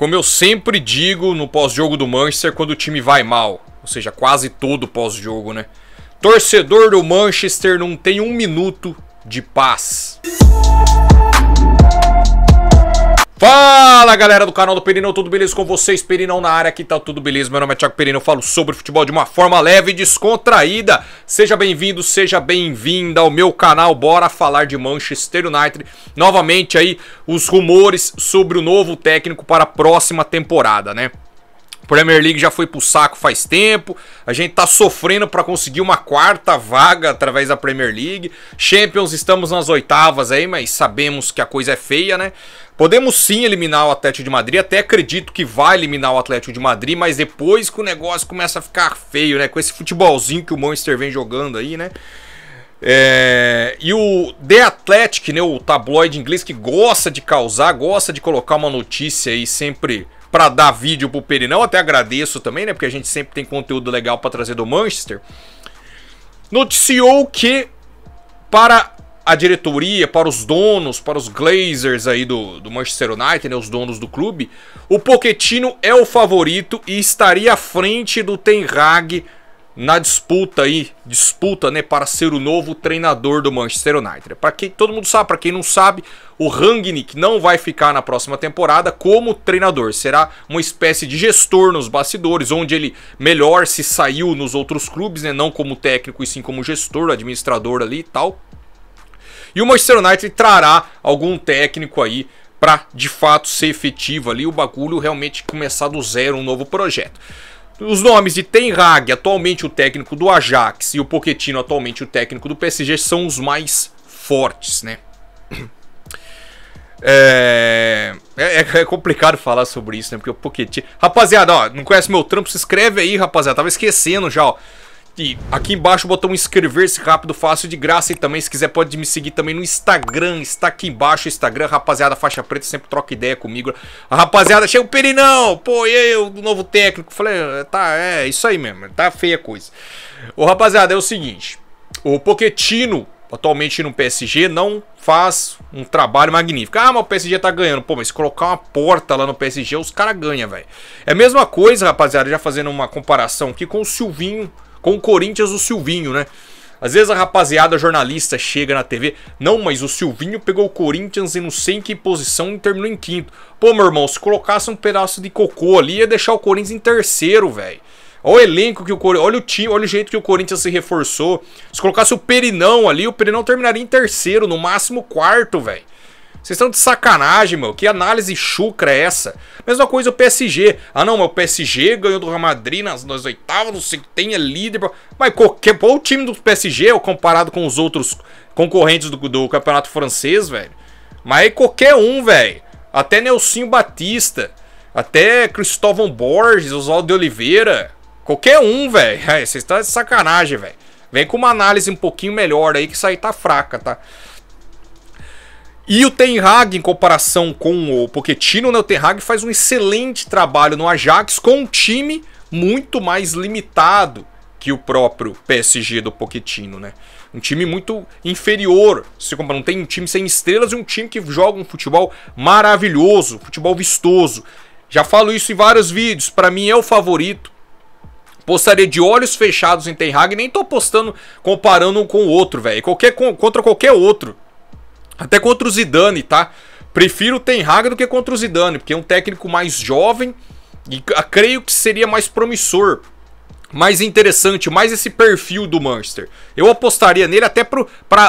Como eu sempre digo no pós-jogo do Manchester, quando o time vai mal, ou seja, quase todo pós-jogo, né? Torcedor do Manchester não tem um minuto de paz. Fala galera do canal do Perinão, tudo beleza com vocês? Perinão na área, aqui tá tudo beleza, meu nome é Thiago Perinão, falo sobre futebol de uma forma leve e descontraída. Seja bem-vindo, seja bem-vinda ao meu canal, bora falar de Manchester United. Novamente aí, os rumores sobre o novo técnico para a próxima temporada, né? Premier League já foi pro saco faz tempo. A gente tá sofrendo para conseguir uma quarta vaga através da Premier League. Champions, estamos nas oitavas aí, mas sabemos que a coisa é feia, né? Podemos sim eliminar o Atlético de Madrid, até acredito que vai eliminar o Atlético de Madrid, mas depois que o negócio começa a ficar feio, né? Com esse futebolzinho que o Manchester vem jogando aí, né? É... E o The Athletic, né? O tabloide inglês que gosta de causar, gosta de colocar uma notícia aí sempre para dar vídeo pro Perinão. Até agradeço também, né? Porque a gente sempre tem conteúdo legal para trazer do Manchester. Noticiou que para a diretoria, para os donos, para os Glazers aí do, do Manchester United, né, os donos do clube, o Poquetino é o favorito e estaria à frente do Ten Hag na disputa aí, disputa, né, para ser o novo treinador do Manchester United. Para quem todo mundo sabe, para quem não sabe, o Rangnick não vai ficar na próxima temporada como treinador. Será uma espécie de gestor nos bastidores, onde ele melhor se saiu nos outros clubes, né, não como técnico e sim como gestor, administrador ali e tal. E o Manchester United trará algum técnico aí para de fato ser efetivo ali o bagulho realmente começar do zero um novo projeto. Os nomes de Ten Hag, atualmente o técnico do Ajax, e o Pochettino, atualmente o técnico do PSG, são os mais fortes, né? É, é... é, é complicado falar sobre isso, né? Porque o Pochettino... Rapaziada, ó, não conhece meu trampo? Se inscreve aí, rapaziada. Tava esquecendo já, ó. E aqui embaixo o botão inscrever-se rápido, fácil, de graça. E também, se quiser, pode me seguir também no Instagram. Está aqui embaixo o Instagram. Rapaziada, faixa preta, sempre troca ideia comigo. A rapaziada, chega o Perinão. Pô, e aí, o novo técnico? Falei, é, tá, é isso aí mesmo. Tá feia a coisa. Ô, rapaziada, é o seguinte. O Poquetino, atualmente no PSG, não faz um trabalho magnífico. Ah, mas o PSG tá ganhando. Pô, mas colocar uma porta lá no PSG, os caras ganham, velho. É a mesma coisa, rapaziada, já fazendo uma comparação aqui com o Silvinho com o Corinthians, o Silvinho, né? Às vezes a rapaziada jornalista chega na TV, não, mas o Silvinho pegou o Corinthians e não sei em que posição e terminou em quinto. Pô, meu irmão, se colocasse um pedaço de cocô ali, ia deixar o Corinthians em terceiro, velho. Olha o elenco que o Corinthians. Olha o time, olha o jeito que o Corinthians se reforçou. Se colocasse o Perinão ali, o Perinão terminaria em terceiro, no máximo quarto, velho. Vocês estão de sacanagem, meu. Que análise chucra é essa? Mesma coisa o PSG. Ah, não, mas o PSG ganhou do Real Madrid nas, nas oitavas, não sei o que tem, é líder. Mas qualquer, qual o time do PSG comparado com os outros concorrentes do, do campeonato francês, velho? Mas aí qualquer um, velho. Até Nelsinho Batista. Até Cristóvão Borges, Oswaldo de Oliveira. Qualquer um, velho. Vocês estão de sacanagem, velho. Vem com uma análise um pouquinho melhor aí, que isso aí tá fraca, tá? E o Ten Hag, em comparação com o Pochettino, né, o Ten Hag faz um excelente trabalho no Ajax com um time muito mais limitado que o próprio PSG do Pochettino, né? Um time muito inferior, se comparar, não tem um time sem estrelas e um time que joga um futebol maravilhoso, futebol vistoso. Já falo isso em vários vídeos, para mim é o favorito. Postaria de olhos fechados em Ten Hag, nem tô postando comparando um com o outro, velho. Qualquer contra qualquer outro até contra o Zidane, tá? Prefiro o Ten Hag do que contra o Zidane, porque é um técnico mais jovem e creio que seria mais promissor, mais interessante, mais esse perfil do Manchester. Eu apostaria nele até para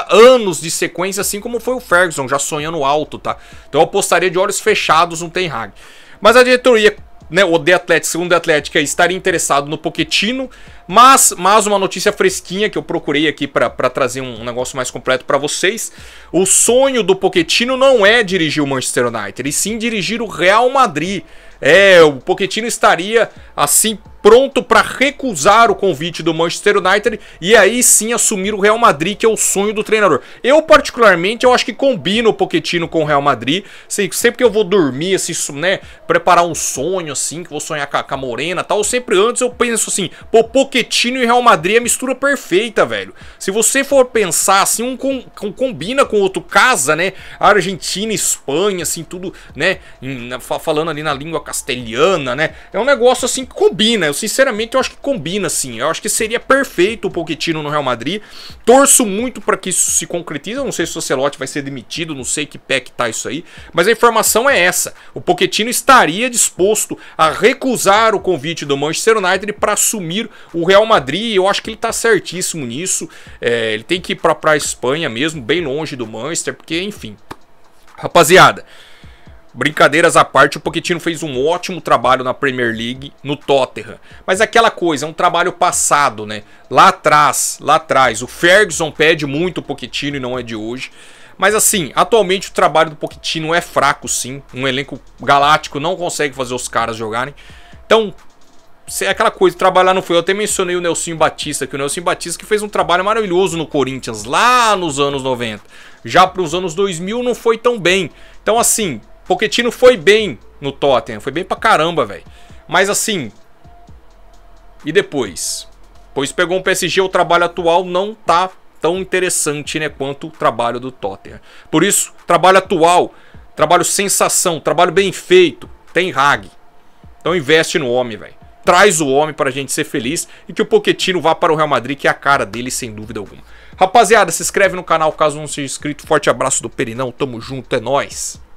anos de sequência, assim como foi o Ferguson, já sonhando alto, tá? Então eu apostaria de olhos fechados no Ten Hag. Mas a diretoria né, o The Athletic, segundo The Athletic, estaria interessado no Poquetino, mas, mas uma notícia fresquinha que eu procurei aqui para trazer um, negócio mais completo para vocês. O sonho do Poquetino não é dirigir o Manchester United, e sim dirigir o Real Madrid. É, o Poquetino estaria assim pronto para recusar o convite do Manchester United e aí sim assumir o Real Madrid, que é o sonho do treinador. Eu, particularmente, eu acho que combina o Poquetino com o Real Madrid. Sei, sempre que eu vou dormir, assim, né, preparar um sonho, assim, que vou sonhar com a, com a Morena tal, sempre antes eu penso assim, pô, Poquetino e Real Madrid é a mistura perfeita, velho. Se você for pensar, assim, um, com, combina com outro, casa, né, Argentina, Espanha, assim, tudo, né, em, falando ali na língua castelhana, né, é um negócio, assim, que combina, eu sinceramente eu acho que combina sim. Eu acho que seria perfeito o Pochettino no Real Madrid. Torço muito para que isso se concretize. Eu não sei se o Ancelotti vai ser demitido, não sei que pé que tá isso aí, mas a informação é essa. O Pochettino estaria disposto a recusar o convite do Manchester United para assumir o Real Madrid. Eu acho que ele tá certíssimo nisso. É, ele tem que ir para a Espanha mesmo, bem longe do Manchester, porque enfim. Rapaziada, Brincadeiras à parte, o Pochettino fez um ótimo trabalho na Premier League, no Tottenham. Mas é aquela coisa, é um trabalho passado, né? Lá atrás, lá atrás, o Ferguson pede muito o Pochettino e não é de hoje. Mas assim, atualmente o trabalho do Pochettino é fraco sim, um elenco galáctico não consegue fazer os caras jogarem. Então, é aquela coisa, trabalhar não foi. Eu até mencionei o Nelson Batista, que o Nelson Batista que fez um trabalho maravilhoso no Corinthians lá nos anos 90. Já para os anos 2000 não foi tão bem. Então assim, Poquetino foi bem no Tottenham, foi bem pra caramba, velho. Mas assim, e depois? Pois pegou um PSG, o trabalho atual não tá tão interessante, né, quanto o trabalho do Tottenham. Por isso, trabalho atual, trabalho sensação, trabalho bem feito, tem rag. Então investe no homem, velho. Traz o homem para a gente ser feliz e que o Poquetino vá para o Real Madrid, que é a cara dele, sem dúvida alguma. Rapaziada, se inscreve no canal caso não seja inscrito. Forte abraço do Perinão, tamo junto, é nóis.